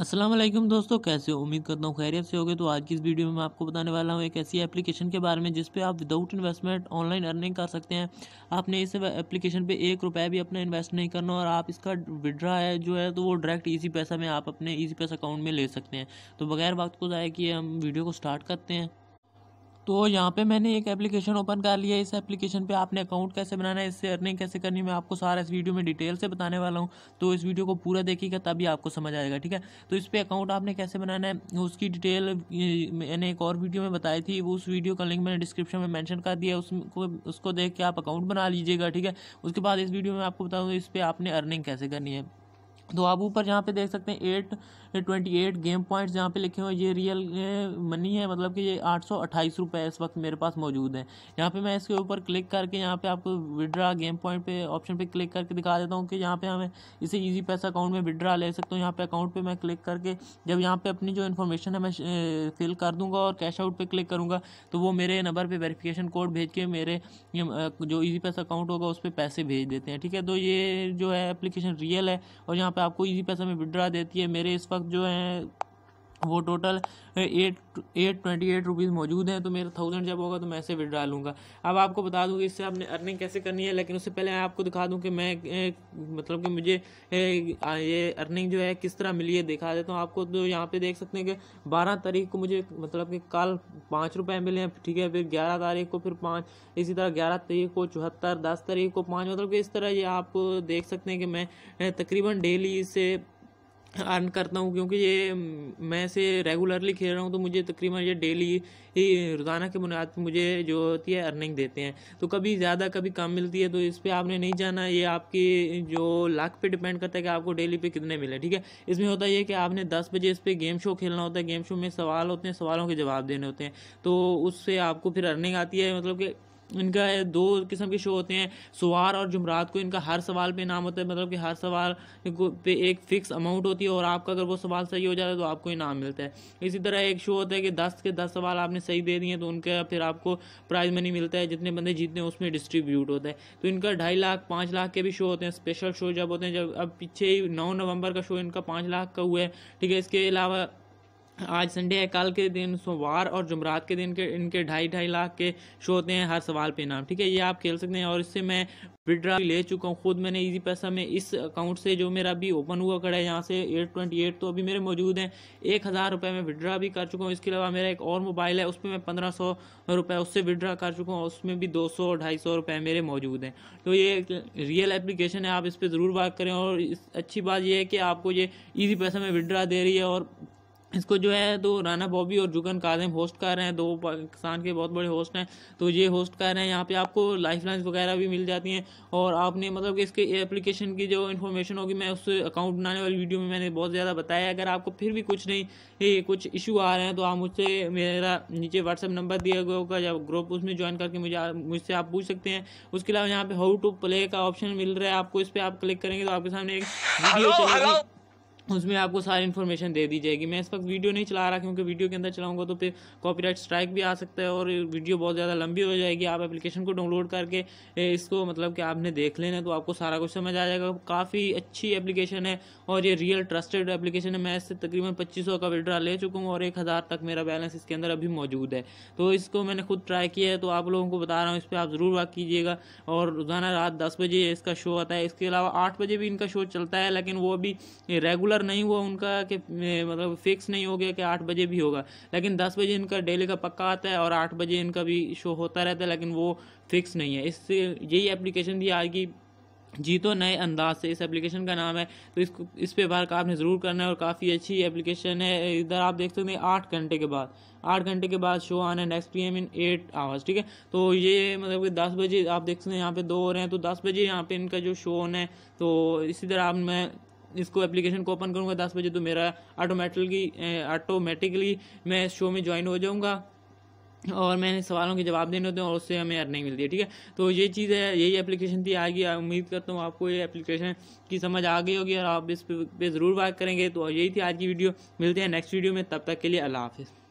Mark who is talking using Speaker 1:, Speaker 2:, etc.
Speaker 1: असलम दोस्तों कैसे हो उम्मीद करता हूँ खैरियत से होगे तो आज की इस वीडियो में मैं आपको बताने वाला हूँ एक ऐसी एप्लीकेशन के बारे में जिस पे आप विदाउट इन्वेस्टमेंट ऑनलाइन अर्निंग कर सकते हैं आपने इस एप्लीकेशन पे एक रुपये भी अपना इन्वेस्ट नहीं करना और आप इसका विड्रा है जो है तो वो डायरेक्ट ईजी पैसा में आप अपने ईजी पैसा अकाउंट में ले सकते हैं तो बगैर वक्त को जाए कि हम वीडियो को स्टार्ट करते हैं तो यहाँ पे मैंने एक एप्लीकेशन ओपन कर लिया इस एप्लीकेशन पे आपने अकाउंट कैसे बनाना है इससे अर्निंग कैसे करनी मैं आपको सारा इस वीडियो में डिटेल से बताने वाला हूँ तो इस वीडियो को पूरा देखिएगा तभी आपको समझ आएगा ठीक है तो इस पर अकाउंट आपने कैसे बनाना है उसकी डिटेल मैंने एक और वीडियो में बताई थी वो उस वीडियो का लिंक मैंने डिस्क्रिप्शन में मैंशन कर दिया उसको उसको देख के आप अकाउंट बना लीजिएगा ठीक है उसके बाद इस वीडियो में आपको बताऊँगा इस पर आपने अर्निंग कैसे करनी है तो आप ऊपर जहाँ पे देख सकते हैं eight twenty eight game points जहाँ पे लिखे हुए ये रियल मनी है मतलब कि ये आठ सौ अट्ठाईस रुपये इस वक्त मेरे पास मौजूद है यहाँ पे मैं इसके ऊपर क्लिक करके यहाँ पे आपको विड्रा गेम पॉइंट पे ऑप्शन पे क्लिक करके दिखा देता हूँ कि यहाँ पे हमें इसे ईजी पैसा अकाउंट में विड्रा ले सकता हूँ यहाँ पे अकाउंट पर मैं क्लिक करके जब यहाँ पर अपनी जो इन्फॉर्मेशन है मैं फिल कर दूँगा और कैश आउट पर क्लिक करूँगा तो वो मेरे नंबर पर वेरीफिकेशन कोड भेज के मेरे जो ईजी पैसा अकाउंट होगा उस पर पैसे भेज देते हैं ठीक है तो ये जो है एप्लीकेशन रियल है और यहाँ पे आपको इजी पैसा में विड्रा देती है मेरे इस वक्त जो है वो total eight eight twenty eight rupees मौजूद हैं तो मेरा थाउजेंड जब होगा तो मैं ऐसे विड्रा लूँगा अब आपको बता दूँगी इससे आपने अर्निंग कैसे करनी है लेकिन उससे पहले मैं आपको दिखा दूँ कि मैं ए, मतलब कि मुझे ए, आ, ये अर्निंग जो है किस तरह मिली है दिखा देता हूँ आपको तो यहाँ पे देख सकते हैं कि बारह तारीख को मुझे मतलब कि कल पाँच रुपये मिले हैं ठीक है फिर ग्यारह तारीख को फिर पाँच इसी तरह ग्यारह तारीख को चौहत्तर दस तारीख को पाँच मतलब कि इस तरह ये आप देख सकते हैं कि मैं तकरीबन डेली इससे अर्न करता हूँ क्योंकि ये मैं से रेगुलरली खेल रहा हूँ तो मुझे तकरीबन ये डेली ही रोज़ाना के बुनियाद पर मुझे जो होती है अर्निंग देते हैं तो कभी ज़्यादा कभी कम मिलती है तो इस पर आपने नहीं जाना ये आपकी जो लाख पे डिपेंड करता है कि आपको डेली पे कितने मिले ठीक है इसमें होता है कि आपने दस बजे इस पर गेम शो खेलना होता है गेम शो में सवाल होते हैं सवालों के जवाब देने होते हैं तो उससे आपको फिर अर्निंग आती है मतलब कि इनका दो किस्म के शो होते हैं सवार और जुमरात को इनका हर सवाल पे इनाम होता है मतलब कि हर सवाल पे एक फिक्स अमाउंट होती है और आपका अगर वो सवाल सही हो जाता है तो आपको इनाम मिलता है इसी तरह एक शो होता है कि दस के दस सवाल आपने सही दे दिए तो उनका फिर आपको प्राइज़ मनी मिलता है जितने बंदे जीतने हैं उसमें डिस्ट्रीब्यूट होता है तो इनका ढाई लाख पाँच लाख के भी शो होते हैं स्पेशल शो जब होते हैं जब अब पीछे ही नौ नवंबर का शो इनका पाँच लाख का हुआ है ठीक है इसके अलावा आज संडे है कल के दिन सोमवार और जुमरात के दिन के इनके ढाई ढाई लाख के शो होते हैं हर सवाल पे नाम ठीक है ये आप खेल सकते हैं और इससे मैं विड्रा ले चुका हूँ खुद मैंने इजी पैसा में इस अकाउंट से जो मेरा अभी ओपन हुआ खड़ा है यहाँ से एट ट्वेंटी एट तो अभी मेरे मौजूद हैं एक हज़ार रुपये मैं विड्रा भी कर चुका हूँ इसके अलावा मेरा एक और मोबाइल है उस पर मैं पंद्रह सौ रुपये उससे विड्रा कर चुका हूँ उसमें भी दो सौ ढाई सौ रुपये मेरे मौजूद हैं तो ये एक रियल एप्लीकेशन है आप इस पर ज़रूर बात करें और अच्छी बात यह है कि आपको ये ईजी पैसा में विड्रा दे रही है और इसको जो है तो राना बॉबी और जुगन काजिम होस्ट कर रहे हैं दो पाकिस्तान के बहुत बड़े होस्ट हैं तो ये होस्ट कर रहे हैं यहाँ पे आपको लाइफ लाइन्स वगैरह भी मिल जाती हैं और आपने मतलब कि इसके एप्लीकेशन की जो इन्फॉर्मेशन होगी मैं उस अकाउंट बनाने वाली वीडियो में मैंने बहुत ज़्यादा बताया अगर आपको फिर भी कुछ नहीं ए, कुछ इशू आ रहे हैं तो आप मुझसे मेरा नीचे व्हाट्सअप नंबर दिया गया होगा या ग्रुप उसमें ज्वाइन करके मुझे मुझसे आप पूछ सकते हैं उसके अलावा यहाँ पर हाउ टू प्ले का ऑप्शन मिल रहा है आपको इस पर आप क्लिक करेंगे तो आपके सामने एक वीडियो चलेगी उसमें आपको सारी इन्फॉर्मेशन दे दी जाएगी मैं इस वक्त वीडियो नहीं चला रहा क्योंकि वीडियो के अंदर चलाऊंगा तो फिर कॉपीराइट स्ट्राइक भी आ सकता है और वीडियो बहुत ज़्यादा लंबी हो जाएगी आप एप्लीकेशन को डाउनलोड करके इसको मतलब कि आपने देख लेना तो आपको सारा कुछ समझ आ जाएगा काफ़ी अच्छी एप्लीकेशन है और ये रियल ट्रस्टेड एप्लीकेशन है मैं इससे तकरीबन पच्चीस का विड्रा ले चुका हूँ और एक हज़ार तक मेरा बैलेंस इसके अंदर अभी मौजूद है तो इसको मैंने खुद ट्राई किया है तो आप लोगों को बता रहा हूँ इस पर आप ज़रूर बात कीजिएगा और रोज़ाना रात दस बजे इसका शो आता है इसके अलावा आठ बजे भी इनका शो चलता है लेकिन वो अभी रेगुलर रेगुलर नहीं हुआ उनका कि मतलब फिक्स नहीं हो गया कि आठ बजे भी होगा लेकिन दस बजे इनका डेली का पक्का आता है और आठ बजे इनका भी शो होता रहता है लेकिन वो फिक्स नहीं है इससे यही एप्लीकेशन भी आज की जी तो नए अंदाज से इस एप्लीकेशन का नाम है तो इसको इस पर वर्क आपने ज़रूर करना है और काफ़ी अच्छी एप्लीकेशन है इधर आप देख सकते हैं आठ घंटे के बाद आठ घंटे के बाद शो आना है next P M in eight hours ठीक है तो ये मतलब कि दस बजे आप देख सकते हैं यहाँ पे दो हो रहे हैं तो दस बजे यहाँ पे इनका जो शो होना है तो इसी तरह आप मैं इसको एप्लीकेशन को ओपन करूँगा दस बजे तो मेरा ऑटोमेटिकली ऑटोमेटिकली मैं इस शो में ज्वाइन हो जाऊँगा और मैंने सवालों के जवाब देने होते हैं और उससे हमें अर्निंग मिलती है ठीक है तो ये चीज़ है यही एप्लीकेशन थी आगे उम्मीद करता हूँ आपको ये एप्लीकेशन की समझ आ गई होगी और आप इस पे ज़रूर बात करेंगे तो यही थी आज की वीडियो मिलते हैं नेक्स्ट वीडियो में तब तक के लिए अल्लाह हाफिज़